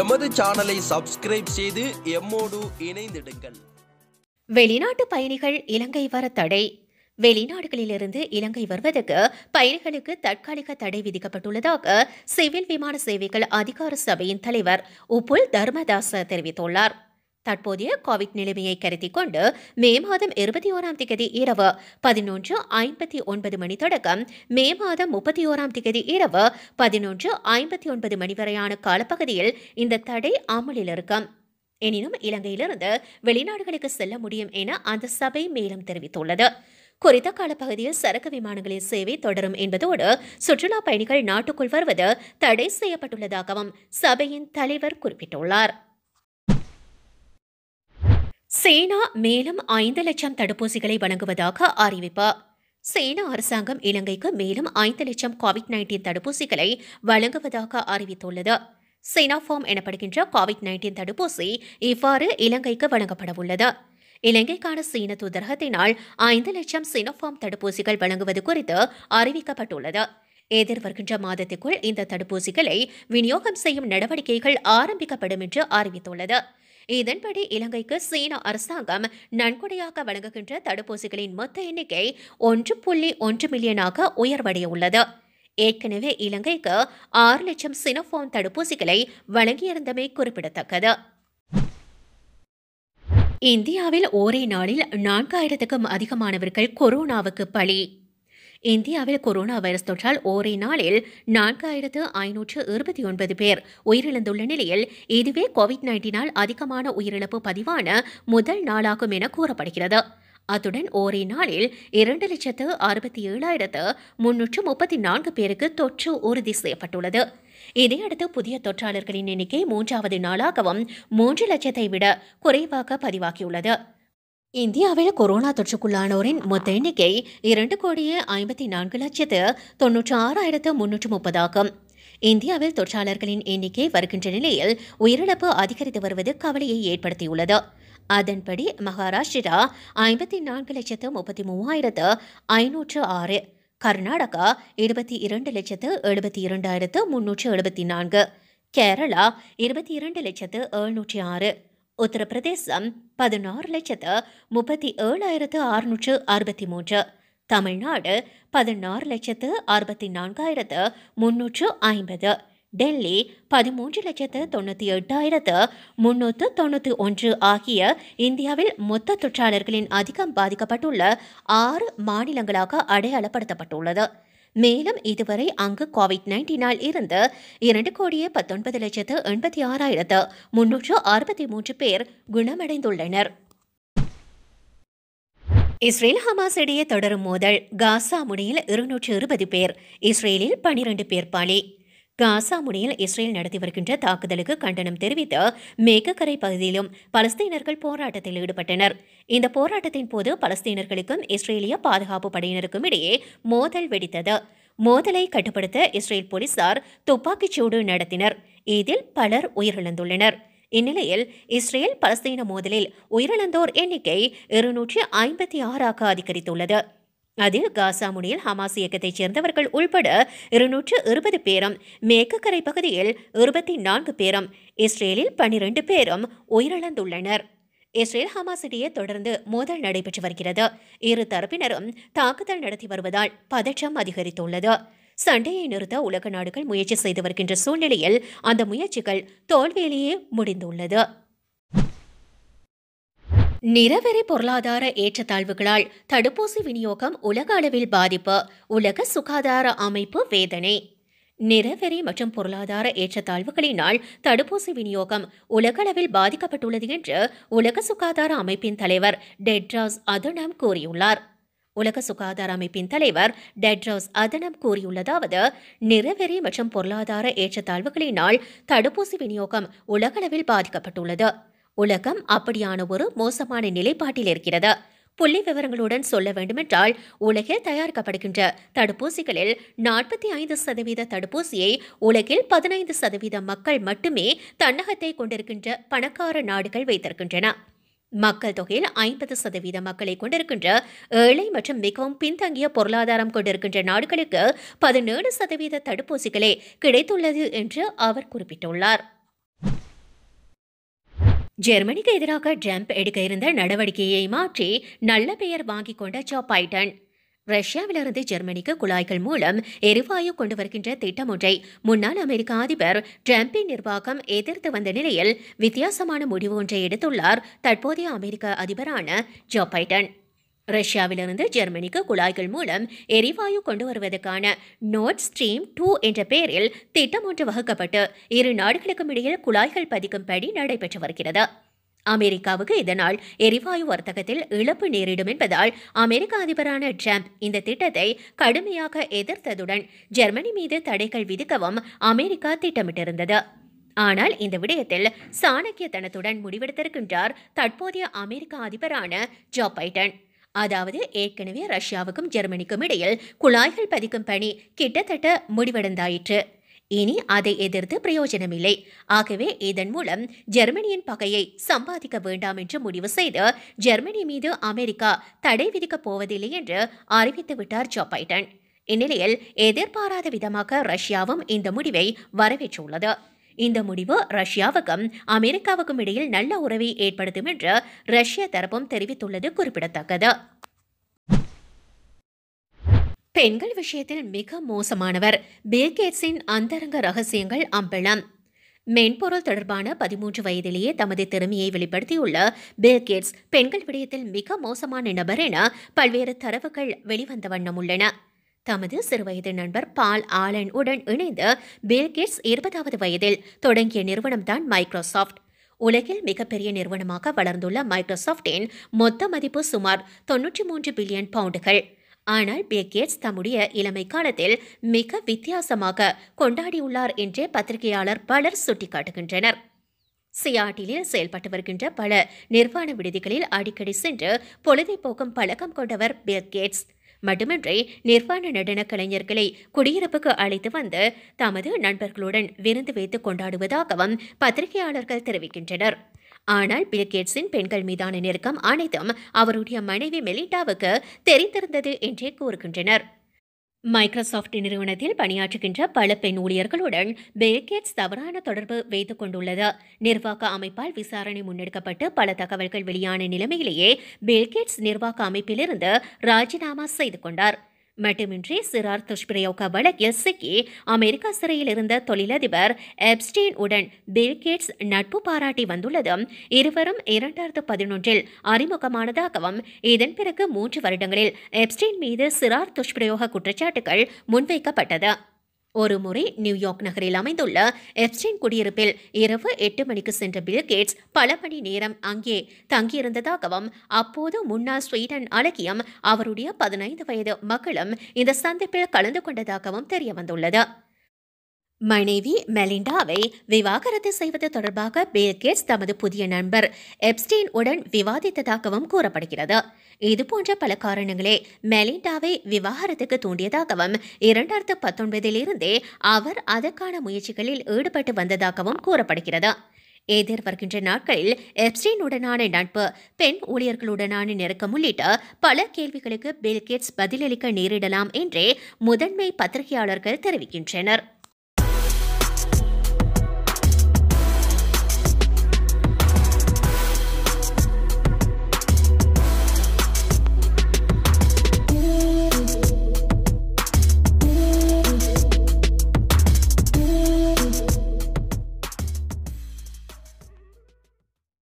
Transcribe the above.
எமது சேனலை சப்ஸ்கிரைப் செய்து எம்மோடு இணைந்திடுங்கள் வெளிநாட்டு பயணிகள் இலங்கை வர தடை வெளிநாடுகளிலிருந்து இலங்கை வருவதற்கு பயணிகளுக்கு தற்காலிக தடை விதிக்கப்பட்டுள்ளதாக சிவில் விமான சேவைகள் அதிகார சபையின் தலைவர் உப்புல் தர்மதாச தெரிவித்துள்ளார் தற்போதைய கோவிட் நிலைமையை கருத்தில் கொண்டு மே மாதம் இருபத்தி ஓராம் திகதி இரவு பதினொன்று ஐம்பத்தி ஒன்பது மணி தொடக்கம் மே மாதம் முப்பத்தி ஓராம் திகதி இரவு பதினொன்று ஐம்பத்தி ஒன்பது மணி வரையான காலப்பகுதியில் இந்த தடை அமலில் இருக்கும் எனினும் இலங்கையிலிருந்து வெளிநாடுகளுக்கு செல்ல முடியும் என அந்த சபை மேலும் தெரிவித்துள்ளது குறித்த காலப்பகுதியில் சரக்கு விமானங்களின் சேவை தொடரும் என்பதோடு சுற்றுலா பயணிகள் நாட்டுக்குள் வருவது தடை செய்யப்பட்டுள்ளதாகவும் சபையின் தலைவர் குறிப்பிட்டுள்ளார் சேனா மேலும் ஐந்து லட்சம் தடுப்பூசிகளை வழங்குவதாக அறிவிப்பு சேனா அரசாங்கம் இலங்கைக்கு மேலும் ஐந்து லட்சம் கோவிட் நைன்டீன் தடுப்பூசிகளை வழங்குவதாக அறிவித்துள்ளது சீனாஃபார்ம் எனப்படுகின்ற கோவிட் நைன்டீன் தடுப்பூசி இவ்வாறு இலங்கைக்கு வழங்கப்படவுள்ளது இலங்கைக்கான சீன தூதரகத்தினால் ஐந்து லட்சம் சினோஃபார்ம் தடுப்பூசிகள் வழங்குவது குறித்து அறிவிக்கப்பட்டுள்ளது எதிர்வருகின்ற மாதத்திற்குள் இந்த தடுப்பூசிகளை விநியோகம் செய்யும் நடவடிக்கைகள் ஆரம்பிக்கப்படும் என்று அறிவித்துள்ளது இதன்படி இலங்கைக்கு சீன அரசாங்கம் நன்கொடையாக வழங்குகின்ற தடுப்பூசிகளின் மொத்த எண்ணிக்கை ஒன்று புள்ளி ஒன்று மில்லியனாக உயர்வடைய உள்ளது ஏற்கனவே இலங்கைக்கு ஆறு லட்சம் சினோஃபோம் தடுப்பூசிகளை வழங்கியிருந்தமை குறிப்பிடத்தக்கது இந்தியாவில் ஒரே நாளில் நான்காயிரத்துக்கும் அதிகமானவர்கள் கொரோனாவுக்கு பலி இந்தியாவில் கொரோனா வைரஸ் தொற்றால் ஒரே நாளில் நான்காயிரத்து ஐநூற்று இருபத்தி ஒன்பது பேர் உயிரிழந்துள்ள நிலையில் இதுவே கோவிட் நைன்டீனால் அதிகமான உயிரிழப்பு பதிவான முதல் நாளாகும் என கூறப்படுகிறது அத்துடன் ஒரே நாளில் இரண்டு லட்சத்து அறுபத்தி ஏழாயிரத்து முன்னூற்று முப்பத்தி நான்கு பேருக்கு தொற்று உறுதி செய்யப்பட்டுள்ளது இதையடுத்து புதிய தொற்றாளர்களின் எண்ணிக்கை மூன்றாவது நாளாகவும் மூன்று லட்சத்தை விட குறைவாக பதிவாகியுள்ளது இந்தியாவில் கொரோனா தொற்றுக்குள்ளானோரின் மொத்த எண்ணிக்கை இரண்டு கோடியே ஐம்பத்தி நான்கு லட்சத்து தொன்னூற்று ஆறாயிரத்து முன்னூற்று முப்பதாகும் இந்தியாவில் தொற்றாளர்களின் எண்ணிக்கை வருகின்ற நிலையில் உயிரிழப்பு அதிகரித்து வருவது கவலையை ஏற்படுத்தியுள்ளது அதன்படி மகாராஷ்டிரா ஐம்பத்தி நான்கு லட்சத்து முப்பத்தி மூவாயிரத்து ஐநூற்று ஆறு கர்நாடகா இருபத்தி இரண்டு லட்சத்து எழுபத்தி இரண்டாயிரத்து முன்னூற்று எழுபத்தி நான்கு கேரளா இருபத்தி இரண்டு லட்சத்து எழுநூற்றி ஆறு உத்தரப்பிரதேசம் பதினாறு லட்சத்து முப்பத்தி ஏழாயிரத்து அறுநூற்று அறுபத்தி மூன்று தமிழ்நாடு பதினாறு லட்சத்து அறுபத்தி நான்காயிரத்து முன்னூற்று ஐம்பது டெல்லி பதிமூன்று லட்சத்து தொண்ணூற்றி எட்டாயிரத்து முன்னூற்று தொண்ணூற்றி ஒன்று ஆகிய இந்தியாவில் மொத்த தொற்றாளர்களின் அதிகம் பாதிக்கப்பட்டுள்ள ஆறு மாநிலங்களாக அடையாளப்படுத்தப்பட்டுள்ளது மேலும் இதுவரை அங்கு கோவிட் நைன்டீனால் இருந்து இரண்டு கோடியே பத்தொன்பது லட்சத்து எண்பத்தி ஆறாயிரத்து முன்னூற்று அறுபத்தி மூன்று பேர் குணமடைந்துள்ளனர் இஸ்ரேல் ஹமாஸ் இடையே தொடரும் மோதல் காசா முனையில் இருநூற்று இருபது பேர் இஸ்ரேலில் பனிரெண்டு பேர் பாலி காசா முடியில் இஸ்ரேல் நடத்தி வருகின்ற தாக்குதலுக்கு கண்டனம் தெரிவித்து மேகக்கரை பகுதியிலும் பலஸ்தீனர்கள் போராட்டத்தில் ஈடுபட்டனர் இந்த போராட்டத்தின் போது பலஸ்தீனர்களுக்கும் இஸ்ரேலிய பாதுகாப்பு படையினருக்கும் இடையே மோதல் வெடித்தது மோதலை கட்டுப்படுத்த இஸ்ரேல் போலீசார் துப்பாக்கிச் சூடு நடத்தினர் இதில் பலர் உயிரிழந்துள்ளனர் இந்நிலையில் இஸ்ரேல் பலஸ்தீன மோதலில் உயிரிழந்தோர் எண்ணிக்கை இருநூற்றி ஐம்பத்தி ஆறாக அதிகரித்துள்ளது அதில் காசா முனையில் ஹமாஸ் இயக்கத்தைச் சேர்ந்தவர்கள் உள்பட இருநூற்று இருபது பேரும் மேற்குக்கரை பகுதியில் இருபத்தி நான்கு பேரும் இஸ்ரேலில் பனிரெண்டு பேரும் உயிரிழந்துள்ளனர் இஸ்ரேல் ஹமாஸ் இடையே தொடர்ந்து மோதல் நடைபெற்று வருகிறது இரு தரப்பினரும் தாக்குதல் நடத்தி வருவதால் பதற்றம் அதிகரித்துள்ளது சண்டையை நிறுத்த உலக நாடுகள் முயற்சி செய்து வருகின்ற சூழ்நிலையில் அந்த முயற்சிகள் தோல்வியிலேயே முடிந்துள்ளது நிறவெறி பொருளாதார ஏற்றத்தாழ்வுகளால் தடுப்பூசி விநியோகம் உலக அளவில் பாதிப்பு உலக சுகாதார அமைப்பு வேதனை நிறவெறி மற்றும் பொருளாதார ஏற்றத்தாழ்வுகளினால் தடுப்பூசி விநியோகம் உலகளவில் பாதிக்கப்பட்டுள்ளது என்று உலக சுகாதார அமைப்பின் தலைவர் டெட்ராஸ் அதனம் கூறியுள்ளார் உலக சுகாதார அமைப்பின் தலைவர் டெட்ராஸ் அதனம் கூறியுள்ளதாவது நிறவெறி மற்றும் பொருளாதார ஏற்றத்தாழ்வுகளினால் தடுப்பூசி விநியோகம் உலகளவில் பாதிக்கப்பட்டுள்ளது உலகம் அப்படியான ஒரு மோசமான நிலைப்பாட்டில் இருக்கிறது புள்ளி விவரங்களுடன் சொல்ல வேண்டுமென்றால் உலகில் தயாரிக்கப்படுகின்ற தடுப்பூசிகளில் நாற்பத்தி ஐந்து சதவீத தடுப்பூசியை உலகில் பதினைந்து சதவீத மக்கள் மட்டுமே தன்னகத்தை கொண்டிருக்கின்ற பணக்கார நாடுகள் வைத்திருக்கின்றன மக்கள் தொகையில் ஐம்பது சதவீத மக்களை கொண்டிருக்கின்ற ஏழை மற்றும் மிகவும் பின்தங்கிய பொருளாதாரம் கொண்டிருக்கின்ற நாடுகளுக்கு பதினேழு சதவீத தடுப்பூசிகளே கிடைத்துள்ளது என்று அவர் குறிப்பிட்டுள்ளார் ஜெர்மனிக்கு எதிராக ட்ரம்ப் எடுக்க இருந்த நடவடிக்கையை மாற்றி நல்ல பெயர் வாங்கிக் கொண்ட ஜோ பைடன் ரஷ்யாவிலிருந்து ஜெர்மனிக்கு குழாய்கள் மூலம் எரிவாயு கொண்டு வருகின்ற திட்டம் ஒன்றை முன்னாள் அமெரிக்க அதிபர் டிரம்பின் நிர்வாகம் எதிர்த்து வந்த நிலையில் வித்தியாசமான முடிவு ஒன்றை எடுத்துள்ளார் தற்போதைய அமெரிக்க அதிபரான ஜோ பைடன் ரஷ்யாவிலிருந்து ஜெர்மனிக்கு குழாய்கள் மூலம் எரிவாயு கொண்டு வருவதற்கான நோட் ஸ்ட்ரீம் டூ என்ற பெயரில் திட்டம் ஒன்று வகுக்கப்பட்டு இரு நாடுகளுக்கும் இடையில் குழாய்கள் பதிக்கும்படி நடைபெற்று வருகிறது அமெரிக்காவுக்கு இதனால் எரிவாயு வர்த்தகத்தில் இழப்பு நேரிடும் என்பதால் அமெரிக்க அதிபரான டிரம்ப் இந்த திட்டத்தை கடுமையாக எதிர்த்ததுடன் ஜெர்மனி மீது தடைகள் விதிக்கவும் அமெரிக்கா திட்டமிட்டிருந்தது ஆனால் இந்த விடயத்தில் சாணக்கியத்தனத்துடன் முடிவெடுத்திருக்கின்றார் தற்போதைய அமெரிக்க அதிபரான ஜோ பைடன் அதாவது ஏற்கனவே ரஷ்யாவுக்கும் ஜெர்மனிக்கும் இடையில் குழாய்கள் பதிக்கும் பணி கிட்டத்தட்ட முடிவடைந்தாயிற்று இனி அதை எதிர்த்து பிரயோஜனமில்லை ஆகவே இதன் மூலம் ஜெர்மனியின் பகையை சம்பாதிக்க வேண்டாம் என்று முடிவு செய்து ஜெர்மனி மீது அமெரிக்கா தடை விதிக்கப் போவதில்லை என்று அறிவித்துவிட்டார் ஜோ பைடன் இந்நிலையில் எதிர்பாராத விதமாக ரஷ்யாவும் இந்த முடிவை வரவேற்றுள்ளது இந்த முடிவு ரஷ்யாவுக்கும் அமெரிக்காவுக்கும் இடையில் நல்ல உறவை ஏற்படுத்தும் என்று ரஷ்ய தரப்பும் தெரிவித்துள்ளது குறிப்பிடத்தக்கது பெண்கள் விஷயத்தில் மிக மோசமானவர் பில்கேட்ஸின் அந்தரங்க ரகசியங்கள் அம்பலம் மென்பொருள் தொடர்பான பதிமூன்று வயதிலேயே தமது திறமையை வெளிப்படுத்தியுள்ள பில்கேட்ஸ் பெண்கள் விடயத்தில் மிக மோசமான நபர் என பல்வேறு தரவுகள் வெளிவந்த வண்ணம் உள்ளன தமது சிறுவயது நண்பர் பால் ஆலன் உடன் இணைந்து பில்கேட்ஸ் இருபதாவது வயதில் தொடங்கிய நிறுவனம்தான் மைக்ரோசாஃப்ட் உலகில் மிகப்பெரிய நிறுவனமாக வளர்ந்துள்ள மைக்ரோசாஃப்டின் மொத்த மதிப்பு சுமார் தொன்னூற்றி மூன்று பில்லியன் பவுண்டுகள் ஆனால் பில்கேட்ஸ் தம்முடைய இளமை காலத்தில் மிக வித்தியாசமாக கொண்டாடியுள்ளார் என்றே பத்திரிகையாளர் பலர் சுட்டிக்காட்டுகின்றனர் சியாட்டிலில் செயல்பட்டு வருகின்ற பல நிர்வாண விடுதிகளில் அடிக்கடி சென்று பொழுதை போக்கும் பழக்கம் கொண்டவர் பில்கேட்ஸ் மட்டுமின்றி நிர்வாண நடன கலைஞர்களை குடியிருப்புக்கு அழைத்து வந்து தமது நண்பர்களுடன் விருந்து வைத்துக் கொண்டாடுவதாகவும் பத்திரிகையாளர்கள் தெரிவிக்கின்றனர் ஆனால் பில்கேட்ஸின் பெண்கள் மீதான நெருக்கம் அனைத்தும் அவருடைய மனைவி மெலிண்டாவுக்கு தெரிந்திருந்தது என்றே கூறுகின்றனர் மைக்ரோசாஃப்ட் நிறுவனத்தில் பணியாற்றுகின்ற பல பெண் ஊழியர்களுடன் பேகேட்ஸ் தவறான தொடர்பு வைத்துக் கொண்டுள்ளது நிர்வாக அமைப்பால் விசாரணை முன்னெடுக்கப்பட்டு பல தகவல்கள் வெளியான நிலைமையிலேயே பேகேட்ஸ் நிர்வாக அமைப்பிலிருந்து ராஜினாமா செய்து கொண்டார் மட்டுமின்றி சிறார் துஷ்பிரயோக வழக்கில் சிக்கி அமெரிக்கா சிறையில் இருந்த தொழிலதிபர் எப்ஸ்டீன் உடன் பில்கேட்ஸ் நட்பு பாராட்டி வந்துள்ளதும் இருவரும் இரண்டாயிரத்து பதினொன்றில் அறிமுகமானதாகவும் இதன் பிறகு மூன்று வருடங்களில் எப்ஸ்டீன் மீது சிறார் துஷ்பிரயோக குற்றச்சாட்டுகள் முன்வைக்கப்பட்டது ஒரு முறை நியூயார்க் நகரில் அமைந்துள்ள எப்ஸ்டைன் குடியிருப்பில் இரவு எட்டு மணிக்கு சென்ற பில்கேட்ஸ் பல மணி நேரம் அங்கே தங்கியிருந்ததாகவும் அப்போது முன்னாள் ஸ்வீடன் அழகியம் அவருடைய பதினைந்து வயது மகளும் இந்த சந்திப்பில் கலந்து கொண்டதாகவும் தெரியவந்துள்ளது மனைவி மெலிண்டாவை விவாகரத்து செய்வது தொடர்பாக கேட்ஸ் தமது புதிய நண்பர் எப்ஸ்டீன் உடன் விவாதித்ததாகவும் கூறப்படுகிறது இதுபோன்ற பல காரணங்களே மெலிண்டாவை விவாகரத்துக்கு தூண்டியதாகவும் இரண்டாயிரத்து பத்தொன்பதிலிருந்தே அவர் அதற்கான முயற்சிகளில் ஈடுபட்டு வந்ததாகவும் கூறப்படுகிறது எதிர்வருகின்ற நாட்களில் எப்ஸ்டீனுடனான நட்பு பெண் ஊழியர்களுடனான நெருக்கம் உள்ளிட்ட பல கேள்விகளுக்கு பில்கேட்ஸ் பதிலளிக்க நேரிடலாம் என்றே முதன்மை பத்திரிகையாளர்கள் தெரிவிக்கின்றனர்